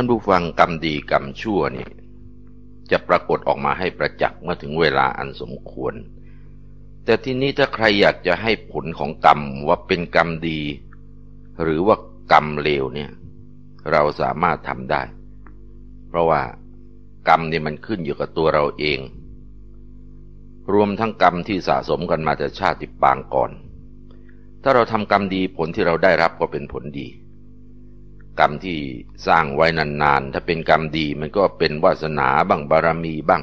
านผู้ฟังกรรมดีกรรมชั่วนี่จะปรากฏออกมาให้ประจักษ์เมื่อถึงเวลาอันสมควร แต่ทีนี้ถ้าใครอยากจะให้ผลของกรรมว่าเป็นกรรมดี หรือว่ากรรมเลวเนี่ย เราสามารถทำได้ เพราะว่ากรรมนี่มันขึ้นอยู่กับตัวเราเอง รวมทั้งกรรมที่สะสมกันมาแต่ชาติปางก่อน ถ้าเราทำกรรมดีผลที่เราได้รับก็เป็นผลดีกรรมที่สร้างไว้นานๆ ถ้าเป็นกรรมดี มันก็เป็นวาสนาบ้างบารมีบ้าง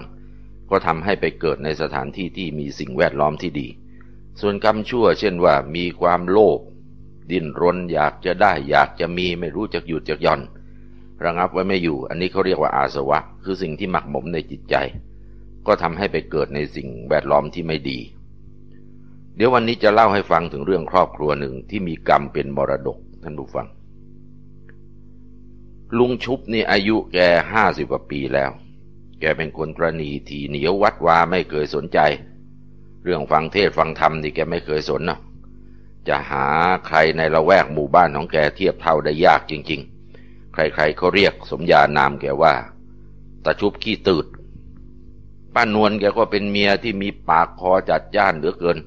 ก็ทำให้ไปเกิดในสถานที่ที่มีสิ่งแวดล้อมที่ดี ส่วนกรรมชั่ว เช่นว่า มีความโลภดิ้นรนอยากจะได้อยากจะมีไม่รู้จักหยุดจักย่อน ระงับไว้ไม่อยู่ อันนี้เขาเรียกว่าอาสวะ คือสิ่งที่หมักหมมในจิตใจ ก็ทำให้ไปเกิดในสิ่งแวดล้อมที่ไม่ดี เดี๋ยววันนี้จะเล่าให้ฟังถึงเรื่องครอบครัวหนึ่งที่มีกรรมเป็นมรดกท่านผู้ฟังลุงชุบนี่อายุแกห้าสิบกว่าปีแล้ว แกเป็นคนกรณีทีเหนียววัดวาไม่เคยสนใจ เรื่องฟังเทศฟังธรรมนี่แกไม่เคยสนนะจะหาใครในละแวกหมู่บ้านของแกเทียบเท่าได้ยากจริงๆ ใครๆเขาเรียกสมญานามแกว่า ตะชุบขี้ตืด ป้านวลแกก็เป็นเมียที่มีปากคอจัดจ้านเหลือเกิน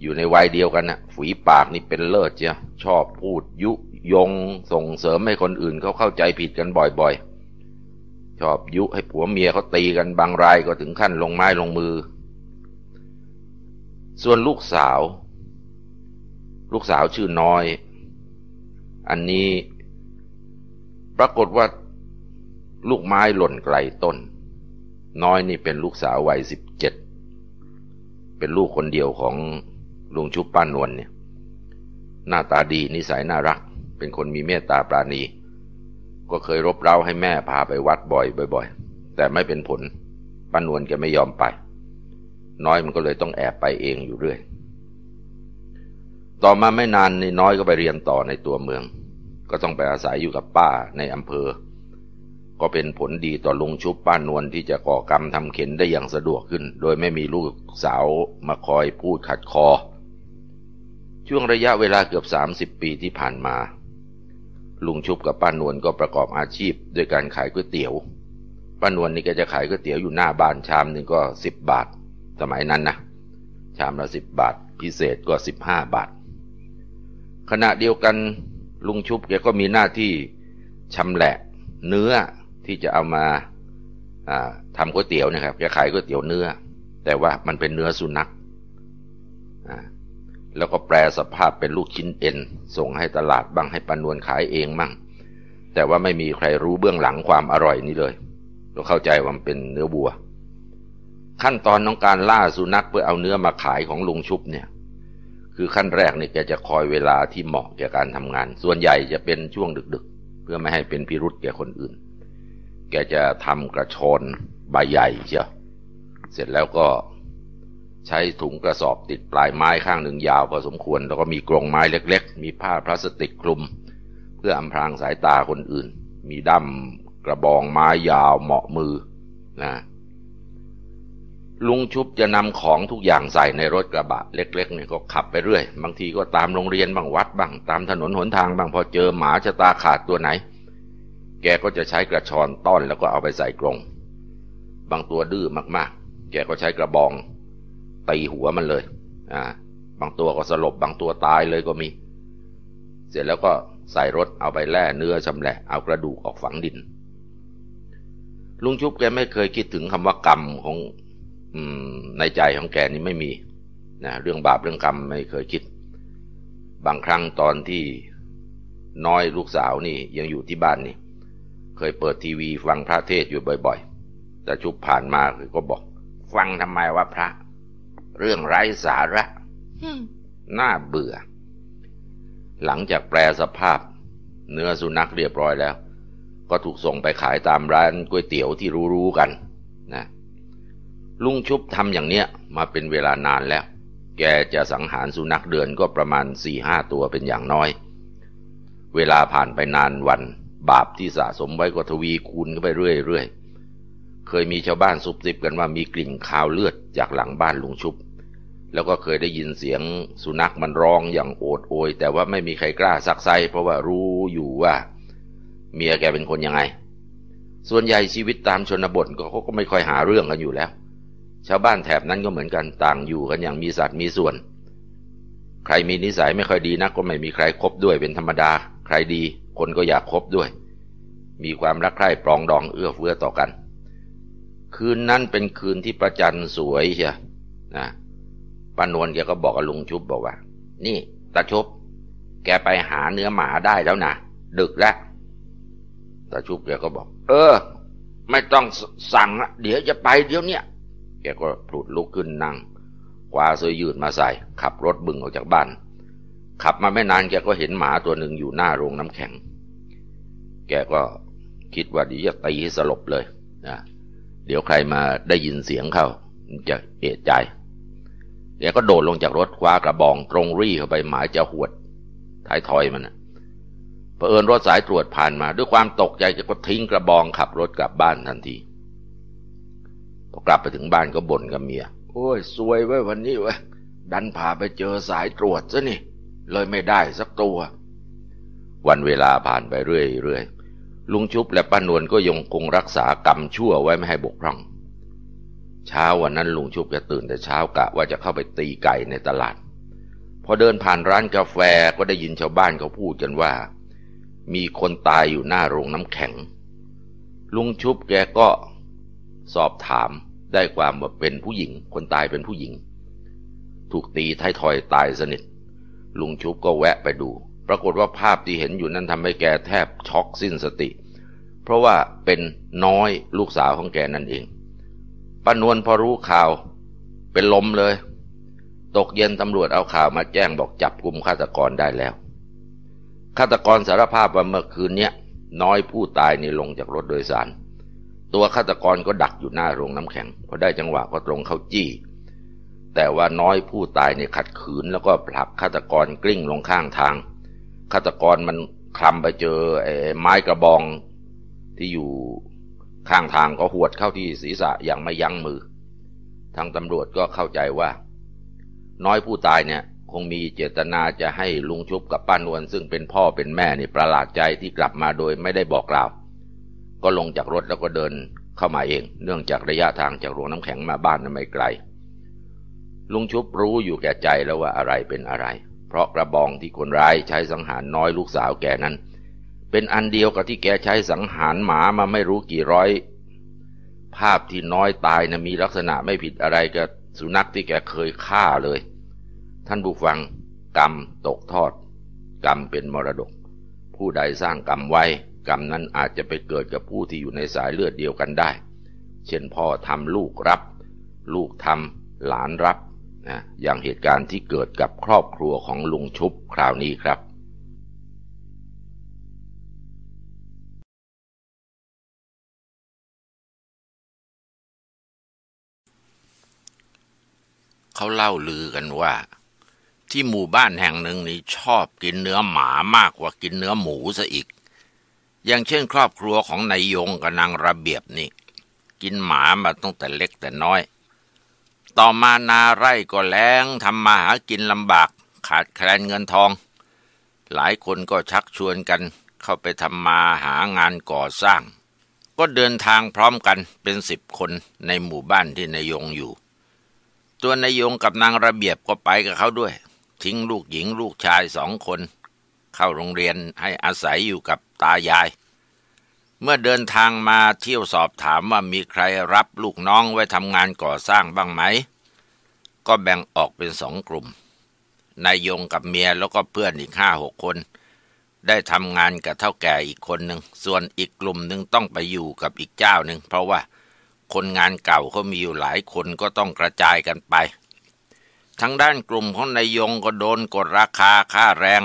อยู่ในวัยเดียวกันนะ่ะฝีปากนี่เป็นเลิศเจ้าชอบพูดยุยงส่งเสริมให้คนอื่นเขาเข้าใจผิดกันบ่อยๆ ชอบยุให้ผัวเมียเขาตีกันบางรายก็ถึงขั้นลงไม้ลงมือ ส่วนลูกสาว ลูกสาวชื่อน้อย อันนี้ปรากฏว่าลูกไม้หล่นไกลต้น น้อยนี่เป็นลูกสาววัยสิบเจ็ดเป็นลูกคนเดียวของลุงชุบป้านวลเนี่ยหน้าตาดีนิสัยน่ารักเป็นคนมีเมตตาปราณี ก็เคยรบเร้าให้แม่พาไปวัดบ่อยบ่อยๆ แต่ไม่เป็นผล ป้านวลแกไม่ยอมไป น้อยมันก็เลยต้องแอบไปเองอยู่เรื่อยต่อมาไม่นานนน้อยก็ไปเรียนต่อในตัวเมือง ก็ต้องไปอาศัยอยู่กับป้าในอำเภอ ก็เป็นผลดีต่อลุงชุบป้านวลที่จะก่อกรรมทำเข็นได้อย่างสะดวกขึ้น โดยไม่มีลูกสาวมาคอยพูดขัดคอ ช่วงระยะเวลาเกือบ30 ปีที่ผ่านมาลุงชุบกับป้านวลก็ประกอบอาชีพ ด้วยการขายก๋วยเตี๋ยวป้านวลนี่ก็จะขายก๋วยเตี๋ยวอยู่หน้าบ้าน ชามหนึ่งก็สิบบาท สมัยนั้นนะชามละสิบบาท พิเศษก็สิบห้าบาท ขณะเดียวกันลุงชุบแกก็มีหน้าที่ชำแหละ เนื้อที่จะเอามาทำก๋วยเตี๋ยวนะครับแกขายก๋วยเตี๋ยวเนื้อ แต่ว่ามันเป็นเนื้อสุนัขแล้วก็แปลสภาพเป็นลูกชิ้นเอ็นส่งให้ตลาดบ้างให้ปานวนขายเองบ้างแต่ว่าไม่มีใครรู้เบื้องหลังความอร่อยนี้เลยเราเข้าใจว่ามันเป็นเนื้อบัว ขั้นตอนของการล่าสุนัขเพื่อเอาเนื้อมาขายของลุงชุบเนี่ย คือขั้นแรกเนี่ยแกจะคอยเวลาที่เหมาะแก่การทำงาน ส่วนใหญ่จะเป็นช่วงดึกๆเพื่อไม่ให้เป็นพิรุษแก่คนอื่น แกจะทำกระชอนใบใหญ่เชียวเสร็จแล้วก็ใช้ถุงกระสอบติดปลายไม้ข้างหนึ่งยาวพอสมควรแล้วก็มีกรงไม้เล็ก ๆ มีผ้าพลาสติกคลุม เพื่ออำพรางสายตาคนอื่น มีด้ำมกระบอง ไม้ยาว เหมาะมือนะลุงชุบจะนำของทุกอย่างใส่ในรถกระบะ เล็กๆเนี่ยก็ขับไปเรื่อย บางทีก็ตามโรงเรียนบางวัดบางตามถนนหนทาง บางพอเจอหมาชะตาขาดตัวไหน แกก็จะใช้กระชอนต้อนแล้วก็เอาไปใส่กรงบางตัวดื้อมาก ๆ แกก็ใช้กระบองตีหัวมันเลย อ่า บางตัวก็สลบ บางตัวตายเลยก็มี เสร็จแล้วก็ใส่รถเอาไปแล่เนื้อชำแหละ เอากระดูกออกฝังดิน ลุงชุบแกไม่เคยคิดถึงคำว่า กรรมของอในใจของแกนี่ไม่มีนะเรื่องบาปเรื่องกรรมไม่เคยคิด บางครั้งตอนที่น้อยลูกสาวนี่ยังอยู่ที่บ้านนี่ เคยเปิดทีวีฟังพระเทศอยู่บ่อย ๆ แต่ชุบผ่านมาก็บอกฟังทำไมว่าพระเรื่องไร้สาระน่าเบื่อ หลังจากแปลสภาพ เนื้อสุนัขเรียบร้อยแล้ว ก็ถูกส่งไปขายตามร้านก๋วยเตี๋ยวที่รู้ๆกัน นะ ลุงชุบทำอย่างเนี้ยมาเป็นเวลานานแล้ว แกจะสังหารสุนัขเดือนก็ประมาณสี่ห้าตัวเป็นอย่างน้อย เวลาผ่านไปนานวัน บาปที่สะสมไว้ก็ทวีคูณไปเรื่อยๆเคยมีชาวบ้านซุบซิบกันว่า มีกลิ่นคาวเลือดจากหลังบ้านลุงชุบ แล้วก็เคยได้ยินเสียงสุนัขมันร้องอย่างโอดโอย แต่ว่าไม่มีใครกล้าซักไซ เพราะว่ารู้อยู่ว่า เมียแกเป็นคนยังไง ส่วนใหญ่ชีวิตตามชนบทก็เขาก็ไม่ค่อยหาเรื่องกันอยู่แล้ว ชาวบ้านแถบนั้นก็เหมือนกันต่างอยู่กันอย่างมีสัตว์มีส่วน ใครมีนิสัยไม่ค่อยดีนัก ก็ไม่มีใครครบด้วยเป็นธรรมดา ใครดีคนก็อยากคบด้วย มีความรักใคร่ปรองดองเอื้อเฟื้อต่อกันคืนนั้นเป็นคืนที่ประจันสวยเชียนะป้านวลแกก็บอกกับลุงชุบบอกว่า นี่ตาชุบแกไปหาเนื้อหมาได้แล้วนะ ดึกแล้ว ตาชุบแกก็บอก เออ ไม่ต้องสั่งเดี๋ยวจะไปเดี๋ยวเนี้ยแกก็ผลุดลุกขึ้นนั่งคว้าเสื้อยืดมาใส่ ขับรถบึงออกจากบ้าน ขับมาไม่นาน แกก็เห็นหมาตัวหนึ่งอยู่หน้าโรงน้ำแข็ง แกก็คิดว่าดีจะตีให้สลบเลยนะเดี๋ยวใครมาได้ยินเสียงเข้าจะเอะใจเดี๋ยวก็โดดลงจากรถคว้ากระบองตรงรี่เข้าไปหมายจะหวดท้ายทอยมันนะเผอิญรถสายตรวจผ่านมา ด้วยความตกใจจะก็ทิ้งกระบองขับรถกลับบ้านทันที พอกลับไปถึงบ้านก็บ่นกับเมีย โอ้ยซวยไว้วันนี้ว้ดันพาไปเจอสายตรวจซะนี่ เลยไม่ได้สักตัว วันเวลาผ่านไปเรื่อยเรื่อยลุงชุบและป้านวลก็ยังคงรักษากรรมชั่วไว้ไม่ให้บกพร่อง เช้าวันนั้นลุงชุบจะตื่นแต่เช้ากะว่าจะเข้าไปตีไก่ในตลาด พอเดินผ่านร้านกาแฟก็ได้ยินชาวบ้านเขาพูดกันว่า มีคนตายอยู่หน้าโรงน้ำแข็ง ลุงชุบแกก็สอบถามได้ความว่าเป็นผู้หญิงคนตายเป็นผู้หญิง ถูกตีท้ายทอยตายสนิท ลุงชุบก็แวะไปดู ปรากฏว่าภาพที่เห็นอยู่นั้นทำให้แกแทบช็อกสิ้นสติเพราะว่าเป็นน้อยลูกสาวของแกนั่นเองป้านวลพอรู้ข่าวเป็นลมเลย ตกเย็นตำรวจเอาข่าวมาแจ้งบอกจับกลุ่มฆาตกรได้แล้ว ฆาตกรสารภาพว่าเมื่อคืนเนี้ยน้อยผู้ตายนี่ลงจากรถโดยสาร ตัวฆาตกรก็ดักอยู่หน้าโรงน้ำแข็งพอได้จังหวะก็ตรงเข้าจี้ แต่ว่าน้อยผู้ตายเนี่ยขัดขืนแล้วก็ผลักฆาตกรกลิ้งลงข้างทาง ฆาตกรมันคลำไปเจอไอ้ไม้กระบองที่อยู่ข้างทางก็หวดเข้าที่ศีรษะอย่างไม่ยั้งมือ ทางตำรวจก็เข้าใจว่า น้อยผู้ตายเนี่ยคงมีเจตนาจะให้ลุงชุบกับป้านวลซึ่งเป็นพ่อเป็นแม่นี่ประหลาดใจที่กลับมาโดยไม่ได้บอกกล่าว ก็ลงจากรถแล้วก็เดินเข้ามาเอง เนื่องจากระยะทางจากโรงน้ำแข็งมาบ้านนั้นไม่ไกล ลุงชุบรู้อยู่แก่ใจแล้วว่าอะไรเป็นอะไร เพราะกระบองที่คนร้ายใช้สังหารน้อยลูกสาวแก่นั้นเป็นอันเดียวกับที่แกใช้สังหารหมามาไม่รู้กี่ร้อย ภาพที่น้อยตายนะมีลักษณะไม่ผิดอะไรกับสุนัขที่แกเคยฆ่าเลย ท่านผู้ฟังกรรมตกทอด กรรมเป็นมรดก ผู้ใดสร้างกรรมไว้ กรรมนั้นอาจจะไปเกิดกับผู้ที่อยู่ในสายเลือดเดียวกันได้ เช่นพ่อทำลูกรับ ลูกทำหลานรับนะอย่างเหตุการณ์ที่เกิดกับครอบครัวของลุงชุบคราวนี้ครับเขาเล่าลือกันว่าที่หมู่บ้านแห่งหนึ่งนี้ชอบกินเนื้อหมามากกว่ากินเนื้อหมูซะอีก อย่างเช่นครอบครัวของนายยงกับนางระเบียบนี่กินหมามาตั้งแต่เล็กแต่น้อย ต่อมานาไร่ก็แล้งทำมาหากินลำบากขาดแคลนเงินทอง หลายคนก็ชักชวนกัน เข้าไปทำมาหางานก่อสร้าง ก็เดินทางพร้อมกันเป็นสิบคนในหมู่บ้านที่นายยงอยู่ตัวนายยงกับนางระเบียบก็ไปกับเขาด้วย ทิ้งลูกหญิงลูกชายสองคนเข้าโรงเรียนให้อาศัยอยู่กับตายาย เมื่อเดินทางมาเที่ยวสอบถามว่ามีใครรับลูกน้องไว้ทำงานก่อสร้างบ้างไหม ก็แบ่งออกเป็นสองกลุ่มนายยงกับเมียแล้วก็เพื่อนอีกห้าหกคนได้ทำงานกับเท่าแก่อีกคนหนึ่งส่วนอีกกลุ่มหนึ่งต้องไปอยู่กับอีกเจ้าหนึ่งเพราะว่าคนงานเก่าก็มีอยู่หลายคนก็ต้องกระจายกันไปทั้งด้านกลุ่มของนายยงก็โดนกดราคาค่าแรง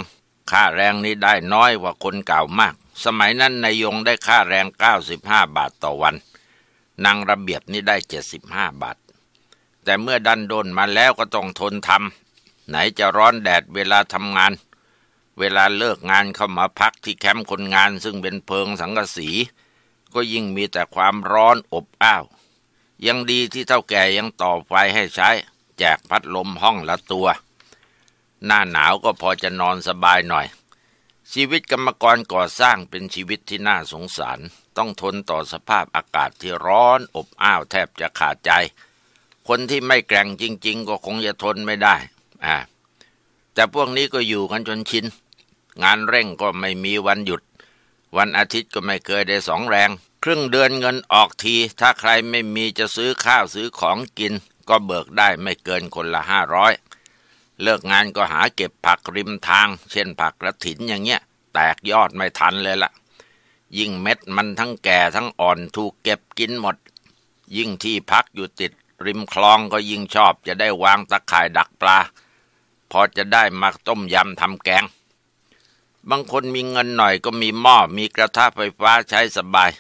ค่าแรงนี้ได้น้อยกว่าคนเก่ามาก สมัยนั้นนายยงได้ค่าแรง 95 บาทต่อวัน นางระเบียบนี่ได้ 75 บาทแต่เมื่อดันโดนมาแล้วก็ต้องทนทำไหนจะร้อนแดดเวลาทำงาน เวลาเลิกงานเข้ามาพักที่แคมป์คนงานซึ่งเป็นเพิงสังกะสี ก็ยิ่งมีแต่ความร้อนอบอ้าวยังดีที่เท่าแก่ยังต่อไฟให้ใช้แจกพัดลมห้องละตัว หน้าหนาวก็พอจะนอนสบายหน่อย ชีวิตกรรมกรก่อสร้างเป็นชีวิตที่น่าสงสาร ต้องทนต่อสภาพอากาศที่ร้อน อบอ้าวแทบจะขาดใจ คนที่ไม่แกร่งจริงๆ ก็คงจะทนไม่ได้อ่าแต่พวกนี้ก็อยู่กันจนชินงานเร่งก็ไม่มีวันหยุด วันอาทิตย์ก็ไม่เคยได้สองแรงครึ่งเดือนเงินออกที ถ้าใครไม่มีจะซื้อข้าวซื้อของกิน ก็เบิกได้ไม่เกินคนละห้าร้อย เลิกงานก็หาเก็บผักริมทาง เช่นผักกระถินอย่างเงี้ย แตกยอดไม่ทันเลยละ่ะ ยิ่งเม็ดมันทั้งแก่ทั้งอ่อนถูกเก็บกินหมด ยิ่งที่พักอยู่ติด ริมคลองก็ยิ่งชอบจะได้วางตะข่ายดักปลา พอจะได้มาต้มยำทำแกง บางคนมีเงินหน่อยก็มีหม้อมีกระทะไฟฟ้าใช้สบาย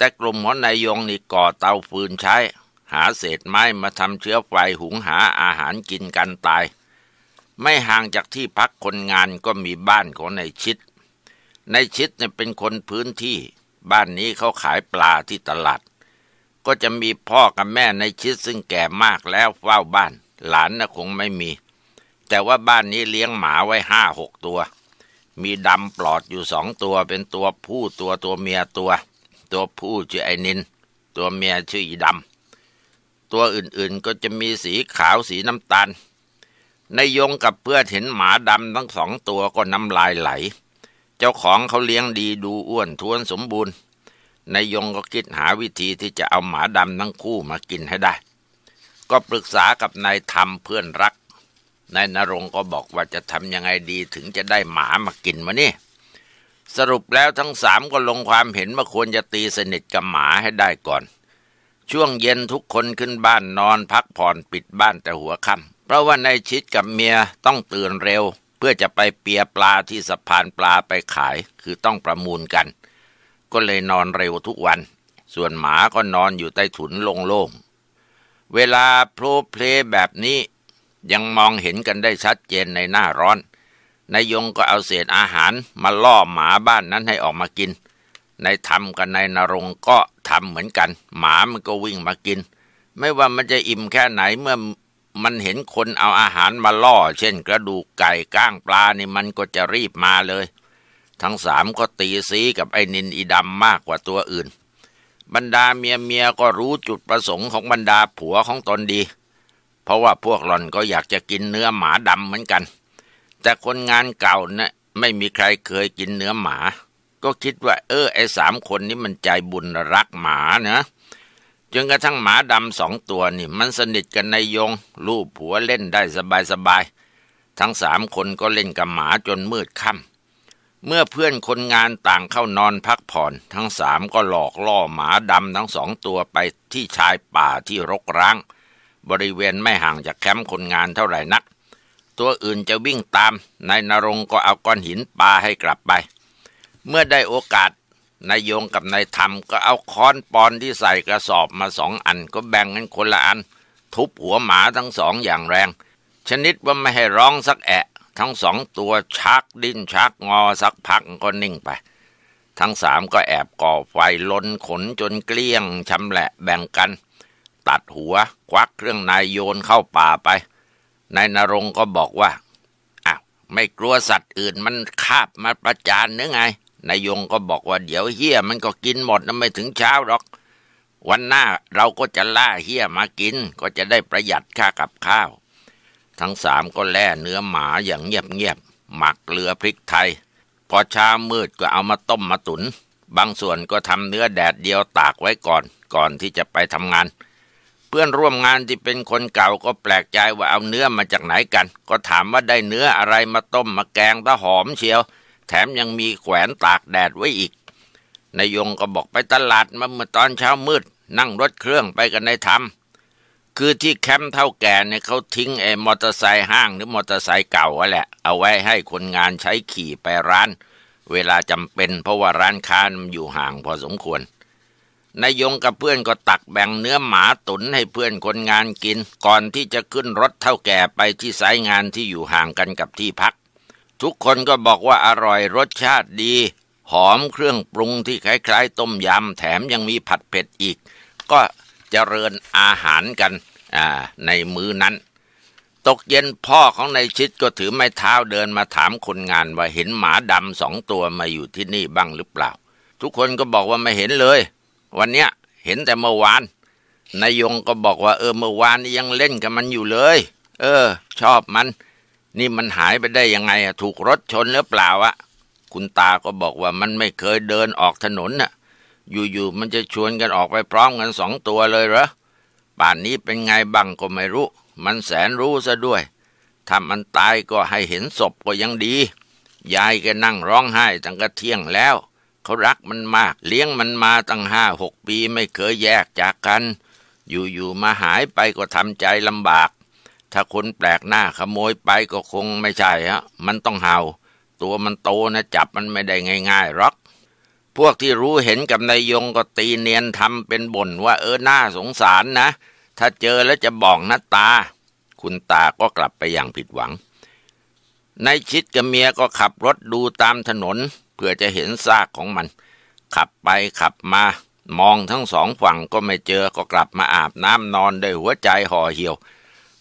แต่กลุ่มมอนายยงนี่ก่อเตาฟืนใช้ หาเศษไม้มาทำเชื้อไฟหุงหาอาหารกินกันตาย ไม่ห่างจากที่พักคนงานก็มีบ้านของนายชิดนายชิดเนี่ยเป็นคนพื้นที่ บ้านนี้เขาขายปลาที่ตลาด ก็จะมีพ่อกับแม่นายชิดซึ่งแก่มากแล้วเฝ้าบ้าน หลานน่ะคงไม่มี แต่ว่าบ้านนี้เลี้ยงหมาไว้ห้าหกตัว มีดำปลอดอยู่สองตัวเป็นตัวผู้ตัวตัวเมียตัวตวตัวผู้ชื่อไอ้นิน ตัวเมียชื่ออีดำ ตัวอื่นๆก็จะมีสีขาวสีน้ำตาลในยงกับเพื่อนเห็นหมาดำทั้งสองตัวก็น้ำลายไหล เจ้าของเขาเลี้ยงดีดูอ้วนท้วนสมบูรณ์ ในยงก็คิดหาวิธีที่จะเอาหมาดำทั้งคู่มากินให้ได้ ก็ปรึกษากับนายธรรมเพื่อนรักนายนรงก็บอกว่าจะทำยังไงดีถึงจะได้หมามากินมาเนี่สรุปแล้วทั้งสามก็ลงความเห็นว่าควรจะตีสนิทกับหมาให้ได้ก่อน ช่วงเย็นทุกคนขึ้นบ้านนอนพักผ่อนปิดบ้านแต่หัวค่ำเพราะว่าในชิดกับเมียต้องตื่นเร็ว เพื่อจะไปเปียปลาที่สะพานปลาไปขายคือต้องประมูลกัน ก็เลยนอนเร็วทุกวัน ส่วนหมาก็นอนอยู่ใต้ถุนโลง่งๆเวลาโพลเพลแบบนี้ยังมองเห็นกันได้ชัดเจนในหน้าร้อนนายยงก็เอาเศษอาหารมาล่อหมาบ้านนั้นให้ออกมากินนายทำกับนายนรงก็ทำเหมือนกัน หมามันก็วิ่งมากิน ไม่ว่ามันจะอิ่มแค่ไหนเมื่อมันเห็นคนเอาอาหารมาล่อ เช่นกระดูกไก่ก้างปลานี่มันก็จะรีบมาเลย ทั้งสามก็ตีซีกับไอ้นินอีดำมากกว่าตัวอื่น บรรดาเมียเมียก็รู้จุดประสงค์ของบรรดาผัวของตนดี เพราะว่าพวกหล่อนก็อยากจะกินเนื้อหมาดำเหมือนกันแต่คนงานเก่านะ่ะไม่มีใครเคยกินเนื้อหมา ก็คิดว่าเออไอ้สามคนนี้มันใจบุญรักหมานะจนกระทั่งหมาดำสองตัวนี่มันสนิทกันในยง ลูกผัวเล่นได้สบายๆทั้งสามคนก็เล่นกับหมาจนมืดค่ำเมื่อเพื่อนคนงานต่างเข้านอนพักผ่อน ทั้งสามก็หลอกล่อหมาดำทั้งสองตัวไปที่ชายป่าที่รกร้างบริเวณไม่ห่างจากแคมป์คนงานเท่าไหร่นักตัวอื่นจะวิ่งตาม นายนรงก็เอาก้อนหินปาให้กลับไป เมื่อได้โอกาส นายโยงกับนายธรรมก็เอาค้อนปอนที่ใส่กระสอบมาสองอันก็แบ่งกันคนละอัน ทุบหัวหมาทั้งสองอย่างแรง ชนิดว่าไม่ให้ร้องสักแอะ ทั้งสองตัวชักดิ้นชักงอสักพักก็นิ่งไป ทั้งสามก็แอบก่อไฟล้นขนจนเกลี้ยงชำแหละแบ่งกัน ตัดหัวควักเครื่องนายโยนเข้าป่าไปนายนรงก็บอกว่า อ้าว ไม่กลัวสัตว์อื่นมันคาบมาประจานเนื้อไง นายยงก็บอกว่าเดี๋ยวเฮี้ยมันก็กินหมดนะไม่ถึงเช้าหรอก วันหน้าเราก็จะล่าเฮี้ยมากินก็จะได้ประหยัดค่ากับข้าว ทั้งสามก็แล่เนื้อหมาอย่างเงียบๆหมักเกลือพริกไทย พอเช้ามืดก็เอามาต้มมาตุน บางส่วนก็ทำเนื้อแดดเดียวตากไว้ก่อน ก่อนที่จะไปทำงานเพื่อนร่วมงานที่เป็นคนเก่าก็แปลกใจว่าเอาเนื้อมาจากไหนกัน ก็ถามว่าได้เนื้ออะไรมาต้มมาแกงตะหอมเชียว แถมยังมีแขวนตากแดดไว้อีกนายยงก็บอกไปตลาดมาเมื่อตอนเช้ามืดนั่งรถเครื่องไปกันในธรรมคือที่แคมป์เท่าแก่เนี่ยเขาทิ้งไอ้มอเตอร์ไซค์ห้างหรือมอเตอร์ไซค์เก่าไว้แหละเอาไว้ให้คนงานใช้ขี่ไปร้าน เวลาจำเป็นเพราะว่าร้านค้ามันอยู่ห่างพอสมควรนายยงกับเพื่อนก็ตักแบ่งเนื้อหมาตุนให้เพื่อนคนงานกิน ก่อนที่จะขึ้นรถเท่าแก่ไปที่สายงานที่อยู่ห่างกันกับที่พัก ทุกคนก็บอกว่าอร่อยรสชาติดี หอมเครื่องปรุงที่คล้ายๆต้มยำแถมยังมีผัดเผ็ดอีก ก็เจริญอาหารกันในมื้อนั้น ตกเย็นพ่อของนายชิดก็ถือไม้เท้าเดินมาถามคนงานว่าเห็นหมาดำสองตัวมาอยู่ที่นี่บ้างหรือเปล่า ทุกคนก็บอกว่าไม่เห็นเลยวันเนี้ยเห็นแต่เมื่อวานนายยงก็บอกว่าเออเมื่อวานยังเล่นกับมันอยู่เลย เออ ชอบมัน นี่มันหายไปได้ยังไงอะถูกรถชนหรือเปล่าอะคุณตาก็บอกว่ามันไม่เคยเดินออกถนนน่ะ อยู่ๆมันจะชวนกันออกไปพร้อมกันสองตัวเลยเหรอป่านนี้เป็นไงบ้างก็ไม่รู้ มันแสนรู้ซะด้วยถ้ามันตายก็ให้เห็นศพก็ยังดี ยายก็นั่งร้องไห้ตั้งแต่เที่ยงแล้วเขารักมันมาก เลี้ยงมันมาตั้งห้าหกปีไม่เคยแยกจากกัน อยู่ๆมาหายไปก็ทำใจลำบาก ถ้าคนแปลกหน้าขโมยไปก็คงไม่ใช่ฮะมันต้องเห่าตัวมันโตนะ จับมันไม่ได้ง่ายๆหรอกพวกที่รู้เห็นกับนายยงก็ตีเนียนทำเป็นบ่นว่า เออหน้าสงสารนะ ถ้าเจอแล้วจะบอกนะตา คุณตาก็กลับไปอย่างผิดหวังนายชิดกับเมียก็ขับรถดูตามถนนพื่อจะเห็นซากของมัน ขับไปขับมา มองทั้งสองฝั่งก็ไม่เจอก็กลับมาอาบน้ำนอนด้วยหัวใจห่อเหี่ยว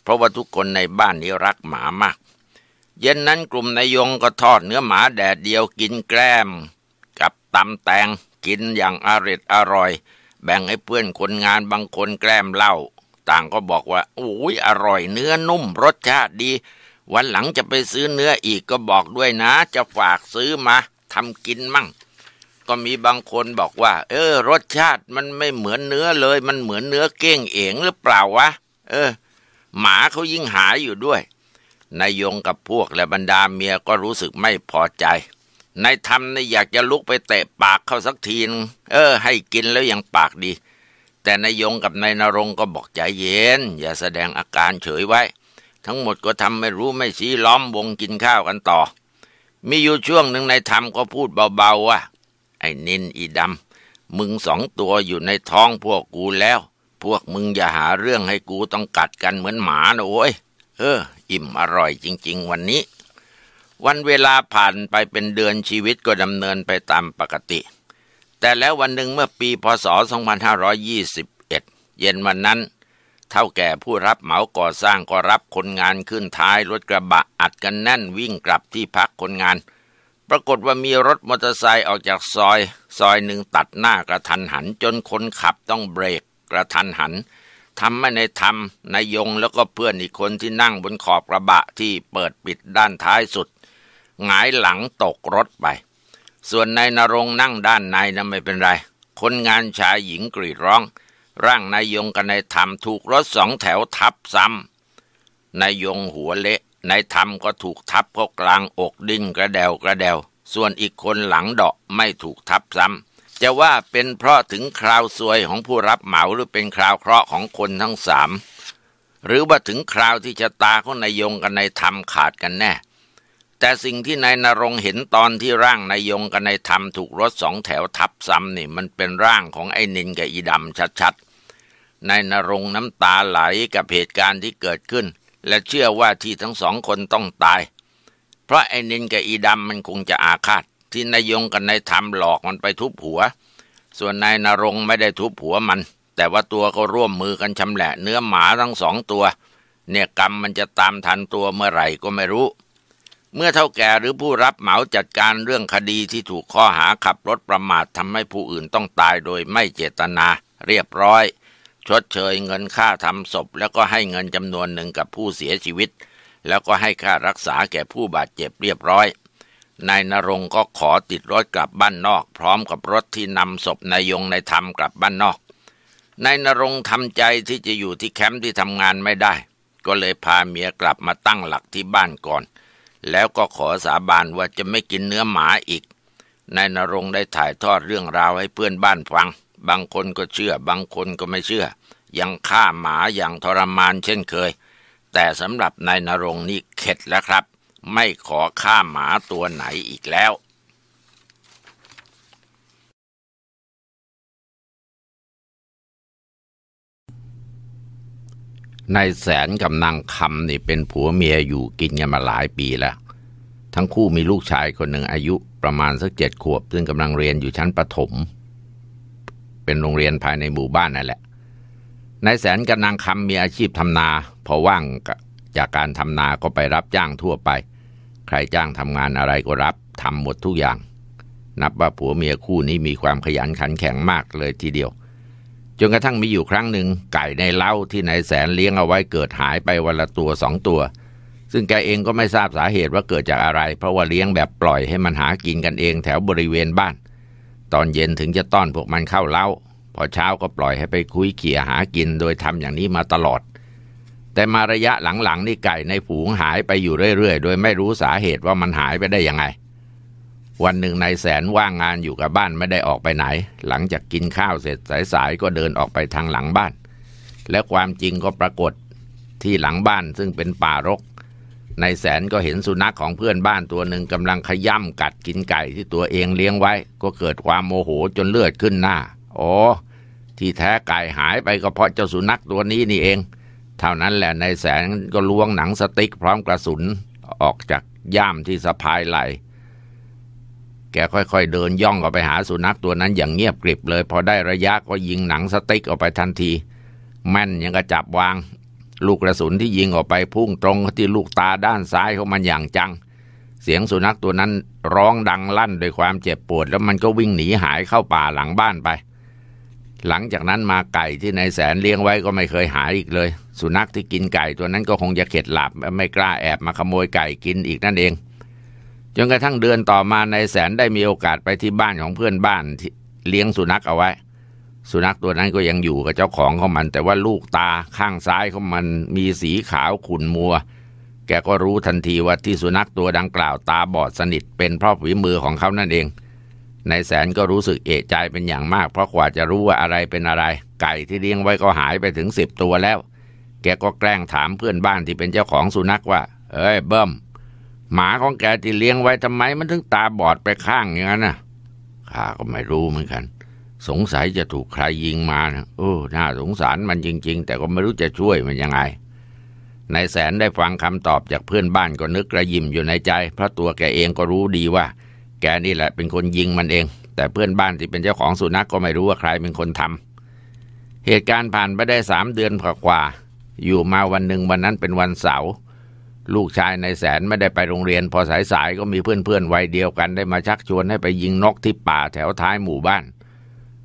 เพราะว่าทุกคนในบ้านนี้รักหมามาก เย็นนั้นกลุ่มนายยงก็ทอดเนื้อหมาแดดเดียวกินแกล้ม กับตำแตงกินอย่างอริดอร่อย แบ่งให้เพื่อนคนงานบางคนแกล้มเหล้าต่างก็บอกว่าโอ้ยอร่อย เนื้อนุ่มรสชาติดี วันหลังจะไปซื้อเนื้ออีกก็บอกด้วยนะจะฝากซื้อมาทำกินมั่ง ก็มีบางคนบอกว่า เออ รสชาติมันไม่เหมือนเนื้อเลย มันเหมือนเนื้อเก้งเอ๋งหรือเปล่าวะเออ หมาเขายิ่งหาอยู่ด้วยนายยงกับพวกและบรรดาเมียก็รู้สึกไม่พอใจนายทำนายอยากจะลุกไปเตะปากเขาสักทีนเออ ให้กินแล้วยังปากดี แต่นายยงกับนายนรงก็บอกใจเย็นอย่าแสดงอาการเฉยไว้ ทั้งหมดก็ทำไม่รู้ไม่ชี้ล้อมวงกินข้าวกันต่อมีอยู่ช่วงหนึ่งในธรรมก็พูดเบาๆว่าไอ้นินอีดำมึงสองตัวอยู่ในท้องพวกกูแล้ว พวกมึงอย่าหาเรื่องให้กูต้องกัดกันเหมือนหมานะโว้ยเอออิ่มอร่อยจริงๆวันนี้ วันเวลาผ่านไปเป็นเดือนชีวิตก็ดำเนินไปตามปกติ แต่แล้ววันหนึ่งเมื่อปีพศ2521 เย็นวันนั้นเท่าแก่ผู้รับเหมาก่อสร้างก็รับคนงานขึ้นท้ายรถกระบะ อัดกันแน่นวิ่งกลับที่พักคนงาน ปรากฏว่ามีรถมอเตอร์ไซค์ออกจากซอย ซอยหนึ่งตัดหน้ากระทันหันจนคนขับต้องเบรก กระทันหันทำให้ในธรรมนายยงแล้วก็เพื่อนอีกคนที่นั่งบนขอบกระบะที่เปิดปิดด้านท้ายสุดหงายหลังตกรถไป ส่วนนายนรงนั่งด้านในนั้นไม่เป็นไรคนงานชายหญิงกรีดร้องร่างนายยงกับนายธรรมถูกรถสองแถวทับซ้ำ นายยงหัวเละนายธรรมก็ถูกทับเข้ากลางอกดิ้นกระเดวกระเดวส่วนอีกคนหลังเดาะไม่ถูกทับซ้ำ จะว่าเป็นเพราะถึงคราวซวยของผู้รับเหมาหรือเป็นคราวเคราะห์ของคนทั้งสามหรือว่าถึงคราวที่ชะตาของนายยงกับนายธรรมขาดกันแน่ แต่สิ่งที่นายนรงเห็นตอนที่ร่างนายยงกับนายธรรมถูกรถสองแถวทับซ้ำนี่ มันเป็นร่างของไอ้นินกับอีดำชัดๆนายนรงน้ำตาไหลกับเหตุการณ์ที่เกิดขึ้น และเชื่อว่าที่ทั้งสองคนต้องตาย เพราะไอ้นินกับอีดำมันคงจะอาฆาต ที่นายยงกับนายทำหลอกมันไปทุบหัว ส่วนนายนรงไม่ได้ทุบหัวมัน แต่ว่าตัวก็ร่วมมือกันชำแหละเนื้อหมาทั้งสองตัว เนี่ยกรรมมันจะตามทันตัวเมื่อไหร่ก็ไม่รู้ เมื่อเท่าแก่หรือผู้รับเหมาจัดการเรื่องคดีที่ถูกข้อหาขับรถประมาททำให้ผู้อื่นต้องตายโดยไม่เจตนาเรียบร้อยชดเชยเงินค่าทำศพแล้วก็ให้เงินจำนวนหนึ่งกับผู้เสียชีวิต แล้วก็ให้ค่ารักษาแก่ผู้บาดเจ็บเรียบร้อยนายนรงก็ขอติดรถกลับบ้านนอก พร้อมกับรถที่นำศพนายยงนายธรรมกลับบ้านนอกนายนรงทำใจที่จะอยู่ที่แคมป์ที่ทำงานไม่ได้ ก็เลยพาเมียกลับมาตั้งหลักที่บ้านก่อน แล้วก็ขอสาบานว่าจะไม่กินเนื้อหมาอีกนายนรงได้ถ่ายทอดเรื่องราวให้เพื่อนบ้านฟังบางคนก็เชื่อบางคนก็ไม่เชื่อ ยังฆ่าหมาอย่างทรมานเช่นเคย แต่สำหรับนายนรงนี่เข็ดแล้วครับ ไม่ขอฆ่าหมาตัวไหนอีกแล้ว นายแสนกับนางคำนี่เป็นผัวเมียอยู่กินกันมาหลายปีแล้ว ทั้งคู่มีลูกชายคนหนึ่งอายุประมาณสักเจ็ดขวบ ซึ่งกำลังเรียนอยู่ชั้นประถมเป็นโรงเรียนภายในหมู่บ้านนั่นแหละ นายแสนกับนางคำมีอาชีพทำนาพอว่างจากการทำนาก็ไปรับจ้างทั่วไป ใครจ้างทำงานอะไรก็รับทำหมดทุกอย่าง นับว่าผัวเมียคู่นี้มีความขยันขันแข็งมากเลยทีเดียวจนกระทั่งมีอยู่ครั้งหนึ่งไก่ในเล้าที่นายแสนเลี้ยงเอาไว้เกิดหายไปวันละตัวสองตัว ซึ่งแกเองก็ไม่ทราบสาเหตุว่าเกิดจากอะไร เพราะว่าเลี้ยงแบบปล่อยให้มันหากินกันเองแถวบริเวณบ้านตอนเย็นถึงจะต้อนพวกมันเข้าเล้า พอเช้าก็ปล่อยให้ไปคุยเขี่ยหากิน โดยทำอย่างนี้มาตลอด แต่มาระยะหลังๆ นี่ไก่ในฝูงหายไปอยู่เรื่อยๆโดยไม่รู้สาเหตุว่ามันหายไปได้ยังไง วันหนึ่งนายแสนว่างงานอยู่กับบ้านไม่ได้ออกไปไหน หลังจากกินข้าวเสร็จสายๆก็เดินออกไปทางหลังบ้าน และความจริงก็ปรากฏที่หลังบ้านซึ่งเป็นป่ารกนายแสนก็เห็นสุนัขของเพื่อนบ้านตัวหนึ่งกำลังขย่ำกัดกินไก่ที่ตัวเองเลี้ยงไว้ก็เกิดความโมโหจนเลือดขึ้นหน้าอ๋อที่แท้ไก่หายไปก็เพราะเจ้าสุนัขตัวนี้นี่เอง เท่านั้นแหละนายแสนก็ล้วงหนังสติ๊กพร้อมกระสุน ออกจากย่ามที่สะพายไหลแกค่อยๆเดินย่องออกไปหาสุนัขตัวนั้นอย่างเงียบกริบเลยพอได้ระยะก็ยิงหนังสติ๊กออกไปทันทีแม่นยังกระจับวางลูกกระสุนที่ยิงออกไปพุ่งตรงที่ลูกตาด้านซ้ายของมันอย่างจัง เสียงสุนัขตัวนั้นร้องดังลั่นด้วยความเจ็บปวด แล้วมันก็วิ่งหนีหายเข้าป่าหลังบ้านไป หลังจากนั้นมาไก่ที่นายแสนเลี้ยงไว้ก็ไม่เคยหายอีกเลย สุนัขที่กินไก่ตัวนั้นก็คงจะเข็ดหลับไม่กล้าแอบมาขโมยไก่กินอีกนั่นเอง จนกระทั่งเดือนต่อมานายแสนได้มีโอกาสไปที่บ้านของเพื่อนบ้านที่เลี้ยงสุนัขเอาไว้สุนัขตัวนั้นก็ยังอยู่กับเจ้าของของมัน แต่ว่าลูกตาข้างซ้ายของมันมีสีขาวขุ่นมัว แกก็รู้ทันทีว่าที่สุนัขตัวดังกล่าวตาบอดสนิท เป็นเพราะฝีมือของเขานั่นเองนายแสนก็รู้สึกเอะใจเป็นอย่างมาก เพราะกว่าจะรู้ว่าอะไรเป็นอะไร ไก่ที่เลี้ยงไว้ก็หายไปถึงสิบตัวแล้ว แกก็แกล้งถามเพื่อนบ้านที่เป็นเจ้าของสุนัขว่าเอ้ยเบิ้มหมาของแกที่เลี้ยงไว้ทำไมมันถึงตาบอดไปข้างอย่างนั้นน่ะข้าก็ไม่รู้เหมือนกันสงสัยจะถูกใครยิงมานะโอ้น่าสงสารมันจริง ๆ แต่ก็ไม่รู้จะช่วยมันยังไงนายแสนได้ฟังคำตอบจากเพื่อนบ้านก็นึกกระยิมอยู่ในใจ เพราะตัวแกเองก็รู้ดีว่า แกนี่แหละเป็นคนยิงมันเอง แต่เพื่อนบ้านที่เป็นเจ้าของสุนัขกก็ไม่รู้ว่าใครเป็นคนทำเหตุการณ์ผ่านไปได้สามเดือนกว่าอยู่มาวันหนึ่งวันนั้นเป็นวันเสาร์ ลูกชายนายแสนไม่ได้ไปโรงเรียน พอสายๆก็มีเพื่อนๆวัยเดียวกันได้มาชักชวนให้ไปยิงนกที่ป่าแถวท้ายหมู่บ้าน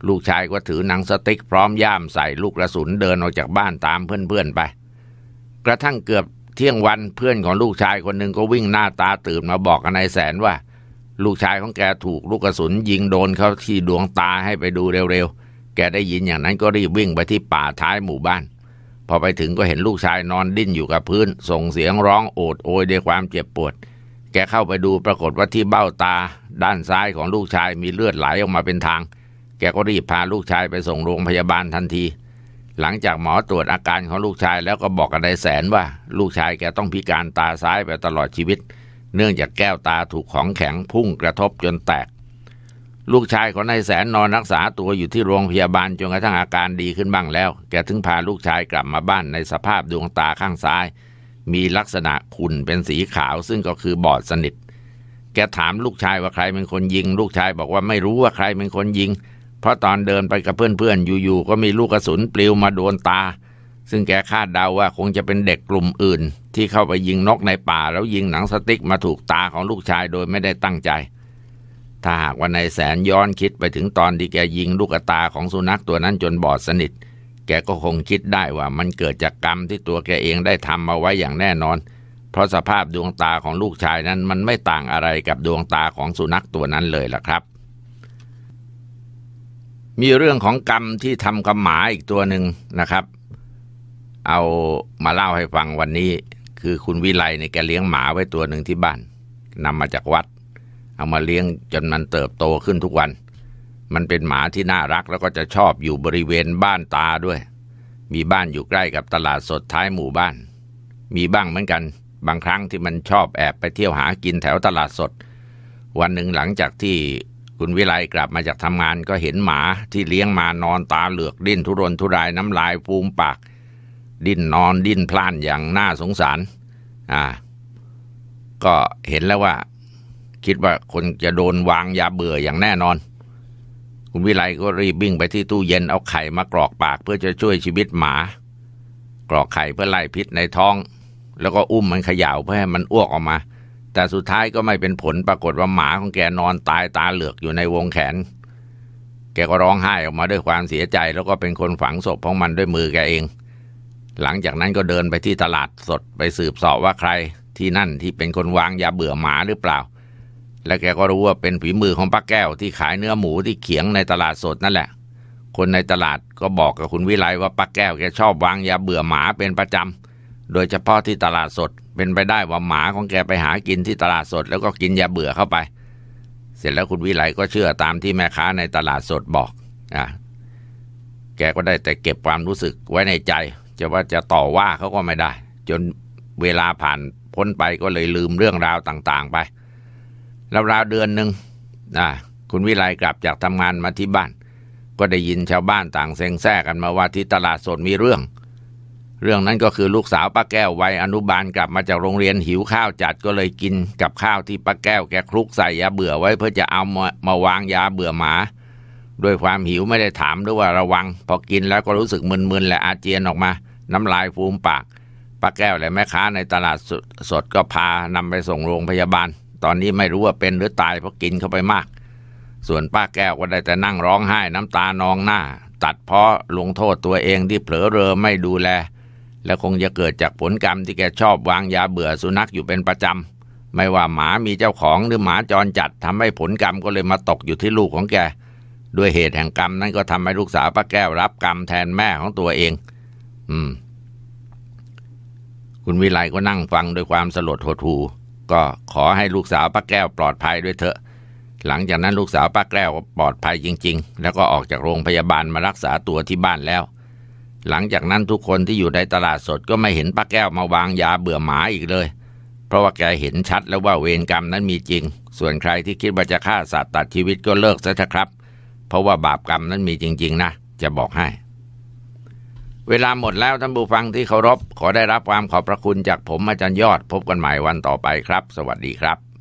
ลูกชายก็ถือหนังสติ๊กพร้อมย่ามใส่ลูกกระสุนเดินออกจากบ้านตามเพื่อนๆไป กระทั่งเกือบเที่ยงวันเพื่อนของลูกชายคนหนึ่งก็วิ่งหน้าตาตื่นมาบอกกับนายแสนว่า ลูกชายของแกถูกลูกกระสุนยิงโดนเขาที่ดวงตาให้ไปดูเร็วๆแกได้ยินอย่างนั้นก็รีบวิ่งไปที่ป่าท้ายหมู่บ้านพอไปถึงก็เห็นลูกชายนอนดิ้นอยู่กับพื้น ส่งเสียงร้องโอดโอยด้วยความเจ็บปวด แกเข้าไปดูปรากฏว่าที่เบ้าตา ด้านซ้ายของลูกชายมีเลือดไหลออกมาเป็นทางแก็รีบพาลูกชายไปส่งโรงพยาบาลทันที หลังจากหมอตรวจอาการของลูกชาย แล้วก็บอกกับนายแสนว่าลูกชายแกต้องพิการตาซ้ายไปตลอดชีวิต เนื่องจากแก้วตาถูกของแข็งพุ่งกระทบจนแตก ลูกชายของนายแสนนอนรักษาตัวอยู่ที่โรงพยาบาลจนกระทั่งอาการดีขึ้นบ้างแล้ว แกถึงพาลูกชายกลับมาบ้านในสภาพดวงตาข้างซ้าย มีลักษณะขุ่นเป็นสีขาว ซึ่งก็คือบอดสนิท แกถามลูกชายว่าใครเป็นคนยิง ลูกชายบอกว่าไม่รู้ว่าใครเป็นคนยิงเพราะตอนเดินไปกับเพื่อนๆอยู่ๆก็มีลูกกระสุนปลิวมาโดนตา ซึ่งแกคาดเดาว่าคงจะเป็นเด็กกลุ่มอื่น ที่เข้าไปยิงนกในป่า แล้วยิงหนังสติ๊กมาถูกตาของลูกชายโดยไม่ได้ตั้งใจ ถ้าหากว่านายแสนย้อนคิดไปถึงตอนที่แกยิงลูกตาของสุนัขตัวนั้นจนบอดสนิท แกก็คงคิดได้ว่ามันเกิดจากกรรมที่ตัวแกเองได้ทำมาไว้อย่างแน่นอน เพราะสภาพดวงตาของลูกชายนั้นมันไม่ต่างอะไรกับดวงตาของสุนัขตัวนั้นเลยล่ะครับมีเรื่องของกรรมที่ทำกับหมาอีกตัวหนึ่งนะครับ เอามาเล่าให้ฟังวันนี้ คือคุณวิไลเนี่ยแกเลี้ยงหมาไว้ตัวหนึ่งที่บ้านนำมาจากวัด เอามาเลี้ยงจนมันเติบโตขึ้นทุกวัน มันเป็นหมาที่น่ารักแล้วก็จะชอบอยู่บริเวณบ้านตาด้วย มีบ้านอยู่ใกล้กับตลาดสดท้ายหมู่บ้าน มีบ้างเหมือนกัน บางครั้งที่มันชอบแอบไปเที่ยวหากินแถวตลาดสด วันหนึ่งหลังจากที่คุณวิไลกลับมาจากทำงานก็เห็นหมาที่เลี้ยงมานอนตาเหลือกดิ้นทุรนทุรายน้ำลายฟูมปากดิ้นนอนดิ้นพล่านอย่างน่าสงสารอ่าก็เห็นแล้วว่าคิดว่าคนจะโดนวางยาเบื่ออย่างแน่นอน คุณวิไลก็รีบวิ่งไปที่ตู้เย็นเอาไข่มากรอกปาก เพื่อจะช่วยชีวิตหมา กรอกไข่เพื่อไล่พิษในท้อง แล้วก็อุ้มมันขย่าวเพื่อให้มันอ้วกออกมาแต่สุดท้ายก็ไม่เป็นผลปรากฏว่าหมาของแกนอนตายตาเหลือกอยู่ในวงแขน แกก็ร้องไห้ออกมาด้วยความเสียใจแล้วก็เป็นคนฝังศพของมันด้วยมือแกเอง หลังจากนั้นก็เดินไปที่ตลาดสดไปสืบสอบว่าใคร ที่นั่นที่เป็นคนวางยาเบื่อหมาหรือเปล่า และแกก็รู้ว่าเป็นฝีมือของป้าแก้วที่ขายเนื้อหมูที่เขียงในตลาดสดนั่นแหละ คนในตลาดก็บอกกับคุณวิไลว่าป้าแก้วแกชอบวางยาเบื่อหมาเป็นประจำโดยเฉพาะที่ตลาดสดเป็นไปได้ว่าหมาของแกไปหากินที่ตลาดสด แล้วก็กินยาเบื่อเข้าไป เสร็จแล้วคุณวิไลก็เชื่อตามที่แม่ค้าในตลาดสดบอกอ่ะแกก็ได้แต่เก็บความรู้สึกไว้ในใจจะว่าจะต่อว่าเขาก็ไม่ได้ จนเวลาผ่านพ้นไปก็เลยลืมเรื่องราวต่างๆ ไป แล้วราวเดือนหนึ่งอ่ะคุณวิไลกลับจากทำงานมาที่บ้าน ก็ได้ยินชาวบ้านต่างเซ็งแซ่กันมาว่าที่ตลาดสดมีเรื่องเรื่องนั้นก็คือลูกสาวป้าแก้ววัยอนุบาลกลับมาจากโรงเรียนหิวข้าวจัดก็เลยกินกับข้าวที่ป้าแก้วแกคลุกใส่ยาเบื่อไว้เพื่อจะเอามามาวาง ยาเบื่อหมา ด้วยความหิวไม่ได้ถามด้วยว่าระวังพอกินแล้วก็รู้สึก มึนๆและอาเจียนออกมา น้ำลายฟูมปากป้าแก้วและแม่ค้าในตลาดสดก็พานำไปส่งโรงพยาบาล ตอนนี้ไม่รู้ว่าเป็นหรือตายเพราะกินเข้าไปมาก ส่วนป้าแก้วก็ได้แต่นั่งร้องไห้น้ำตานองหน้า ตัดเพราะลงโทษตัวเองที่เผลอเรอไม่ดูแลและคงจะเกิดจากผลกรรมที่แกชอบวางยาเบื่อสุนัขอยู่เป็นประจำ ไม่ว่าหมามีเจ้าของหรือหมาจรจัดทำให้ผลกรรมก็เลยมาตกอยู่ที่ลูกของแก ด้วยเหตุแห่งกรรมนั้นก็ทำให้ลูกสาวป้าแก้ว รับกรรมแทนแม่ของตัวเอง อืม คุณวิไลก็นั่งฟังด้วยความสลดหดหู่ก็ขอให้ลูกสาวป้าแก้วปลอดภัยด้วยเถอะ หลังจากนั้นลูกสาวป้าแก้วก็ปลอดภัยจริง ๆ แล้วก็ออกจากโรงพยาบาลมารักษาตัวที่บ้านแล้วหลังจากนั้นทุกคนที่อยู่ในตลาดสดก็ไม่เห็นป้าแก้วมาวางยาเบื่อหมาอีกเลย เพราะว่าแกเห็นชัดแล้วว่าเวรกรรมนั้นมีจริง ส่วนใครที่คิดว่าจะฆ่าสัตว์ตัดชีวิตก็เลิกซะเถอะครับ เพราะว่าบาปกรรมนั้นมีจริง ๆ นะ จะบอกให้ เวลาหมดแล้วท่านผู้ฟังที่เคารพ ขอได้รับความขอบพระคุณจากผมอาจารย์ยอดพบกันใหม่วันต่อไปครับ สวัสดีครับ